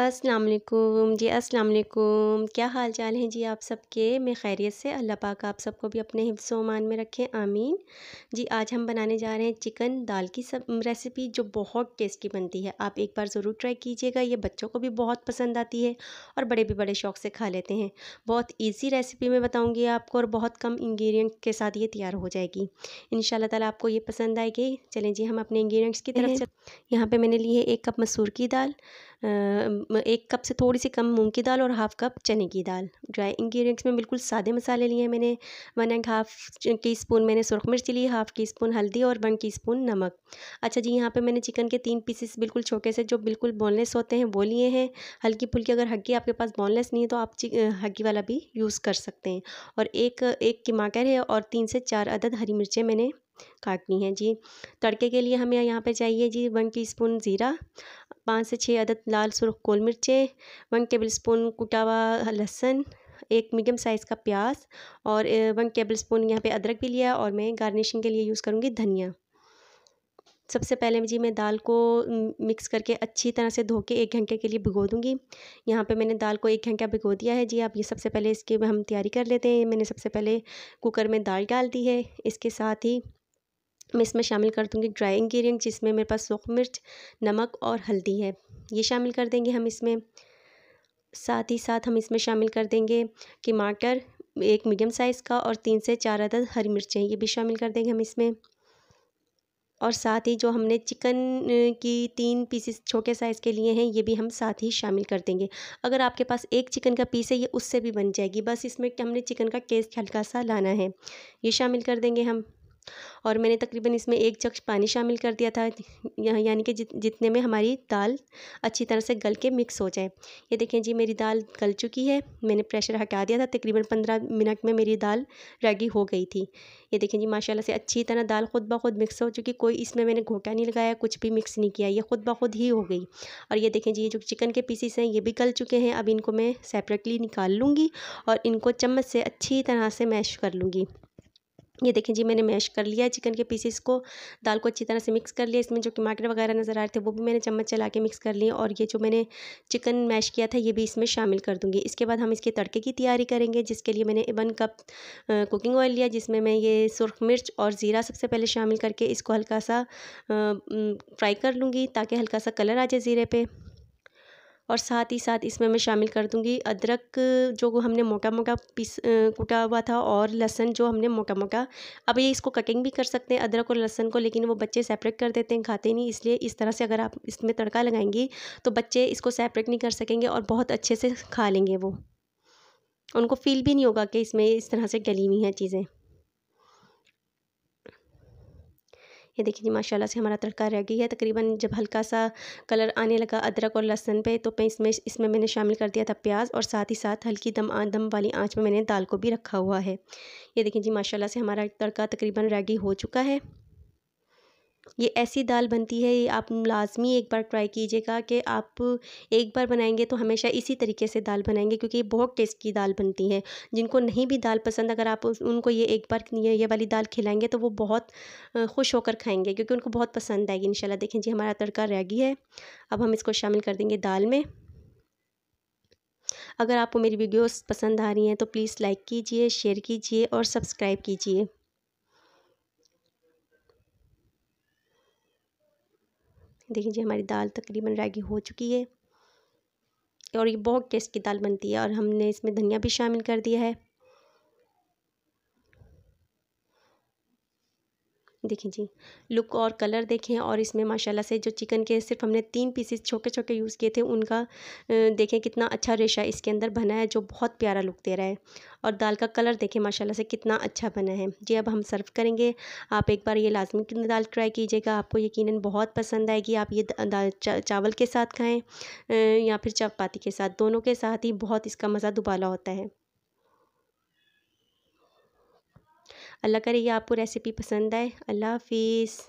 अस्सलाम वालेकुम जी अस्सलाम वालेकुम क्या हाल चाल हैं जी आप सबके मैं खैरियत से अल्लाह पाक आप सबको भी अपने हिफ्स में रखें आमीन जी आज हम बनाने जा रहे हैं चिकन दाल की सब रेसिपी जो बहुत टेस्टी बनती है आप एक बार ज़रूर ट्राई कीजिएगा ये बच्चों को भी बहुत पसंद आती है और बड़े भी बड़े शौक से खा लेते हैं बहुत ईजी रेसिपी मैं बताऊँगी आपको और बहुत कम इंग्रेडिएंट के साथ ये तैयार हो जाएगी इन ताला आपको ये पसंद आएगी चलें जी हम अपने इंग्रीडियंट्स की तरफ से यहाँ पर मैंने ली है एक कप मसूर की दाल एक कप से थोड़ी सी कम मूंग की दाल और हाफ़ कप चने की दाल ड्राई इंग्रेडिएंट्स में बिल्कुल सादे मसाले लिए हैं मैंने one and half teaspoon मैंने सुरख मिर्च ली हाफ़ टी स्पून हल्दी और वन टी स्पून नमक अच्छा जी यहाँ पे मैंने चिकन के तीन पीसेस बिल्कुल छोटे से जो बिल्कुल बोनलेस होते हैं वो लिए हैं हल्की फुल्की अगर हग्गी आपके पास बोनलेस नहीं है तो आप हग्गी वाला भी यूज़ कर सकते हैं और एक एक टमाटर है और तीन से चार अदद हरी मिर्चें मैंने काटनी है जी तड़के के लिए हमें यहाँ पे चाहिए जी वन टीस्पून ज़ीरा पाँच से छः अदद लाल सुरख गोल मिर्चें वन टेबल स्पून कुटा हुआ लहसुन एक मीडियम साइज़ का प्याज और वन टेबल स्पून यहाँ पर अदरक भी लिया और मैं गार्निशिंग के लिए यूज़ करूँगी धनिया सबसे पहले जी मैं दाल को मिक्स करके अच्छी तरह से धो के एक घंटे के लिए भिगो दूँगी यहाँ पे मैंने दाल को एक घंटा भिगो दिया है जी आप ये सबसे पहले इसकी हम तैयारी कर लेते हैं मैंने सबसे पहले कुकर में दाल डाल दी है इसके साथ ही मैं इसमें शामिल कर दूँगी ड्राई इंग्रीडियंट जिसमें मेरे पास सूख मिर्च नमक और हल्दी है ये शामिल कर देंगे हम इसमें साथ ही साथ हम इसमें शामिल कर देंगे टमाटर एक मीडियम साइज़ का और तीन से चार अदद हरी मिर्चें ये भी शामिल कर देंगे हम इसमें और साथ ही जो हमने चिकन की तीन पीसेस छोटे साइज़ के लिए हैं ये भी हम साथ ही शामिल कर देंगे अगर आपके पास एक चिकन का पीस है ये उससे भी बन जाएगी बस इसमें हमने चिकन का टेस्ट हल्का सा लाना है ये शामिल कर देंगे हम और मैंने तकरीबन इसमें एक चक्ष पानी शामिल कर दिया था यानी कि जितने में हमारी दाल अच्छी तरह से गल के मिक्स हो जाए ये देखें जी मेरी दाल गल चुकी है मैंने प्रेशर हटा दिया था तकरीबन पंद्रह मिनट में मेरी दाल रेडी हो गई थी ये देखें जी माशाल्लाह से अच्छी तरह दाल खुद ब खुद मिक्स हो चुकी कोई इसमें मैंने घोटा नहीं लगाया कुछ भी मिक्स नहीं किया ये खुद ब खुद ही हो गई और ये देखें जी ये जो चिकन के पीसीस हैं ये भी गल चुके हैं अब इनको मैं सेपरेटली निकाल लूँगी और इनको चम्मच से अच्छी तरह से मैश कर लूँगी ये देखें जी मैंने मैश कर लिया चिकन के पीसेस को दाल को अच्छी तरह से मिक्स कर लिया इसमें जो टमाटर वगैरह नज़र आ रहे थे वो भी मैंने चम्मच चला के मिक्स कर लिए और ये जो मैंने चिकन मैश किया था ये भी इसमें शामिल कर दूंगी इसके बाद हम इसके तड़के की तैयारी करेंगे जिसके लिए मैंने वन कप कुकिंग ऑयल लिया जिसमें मैं ये सुरख मिर्च और ज़ीरा सबसे पहले शामिल करके इसको हल्का सा फ्राई कर लूँगी ताकि हल्का सा कलर आ जाए ज़ीरे पर और साथ ही साथ इसमें मैं शामिल कर दूंगी अदरक जो हमने मोटा मोटा पीस कूटा हुआ था और लहसन जो हमने मोटा मोटा अब ये इसको कटिंग भी कर सकते हैं अदरक और लहसन को लेकिन वो बच्चे सेपरेट कर देते हैं खाते नहीं इसलिए इस तरह से अगर आप इसमें तड़का लगाएंगी तो बच्चे इसको सेपरेट नहीं कर सकेंगे और बहुत अच्छे से खा लेंगे वो उनको फील भी नहीं होगा कि इसमें इस तरह से गली हुई हैं चीज़ें ये देखिए जी माशाला से हमारा तड़का रह गई है तकरीबन जब हल्का सा कलर आने लगा अदरक और लहसन पे तो पे इसमें इसमें मैंने शामिल कर दिया था प्याज और साथ ही साथ हल्की दम दम वाली आँच में मैंने दाल को भी रखा हुआ है ये देखिए जी माशाला से हमारा तड़का तकरीबन रेडी हो चुका है ये ऐसी दाल बनती है ये आप लाजमी एक बार ट्राई कीजिएगा कि आप एक बार बनाएंगे तो हमेशा इसी तरीके से दाल बनाएंगे क्योंकि ये बहुत टेस्ट की दाल बनती है जिनको नहीं भी दाल पसंद अगर आप उनको ये एक बार ये, वाली दाल खिलाएंगे तो वो बहुत खुश होकर खाएंगे क्योंकि उनको बहुत पसंद आएगी इन देखें जी हमारा तड़का रैगी है अब हम इसको शामिल कर देंगे दाल में अगर आपको मेरी वीडियोस पसंद आ रही हैं तो प्लीज़ लाइक कीजिए शेयर कीजिए और सब्सक्राइब कीजिए देखिए जी हमारी दाल तकरीबन रेडी हो चुकी है और ये बहुत टेस्ट की दाल बनती है और हमने इसमें धनिया भी शामिल कर दिया है देखिए जी लुक और कलर देखें और इसमें माशाल्लाह से जो चिकन के सिर्फ हमने तीन पीसेस छोटे छोटे यूज़ किए थे उनका देखें कितना अच्छा रेशा इसके अंदर बना है जो बहुत प्यारा लुक दे रहा है और दाल का कलर देखें माशाल्लाह से कितना अच्छा बना है जी अब हम सर्व करेंगे आप एक बार ये लाजमी की दाल ट्राई कीजिएगा आपको यकीन बहुत पसंद आएगी आप ये दाल चा, चावल के साथ खाएँ या फिर चपाती के साथ दोनों के साथ ही बहुत इसका मज़ा दुबाला होता है अल्लाह करे ये आपको रेसिपी पसंद आए अल्लाह हाफिज़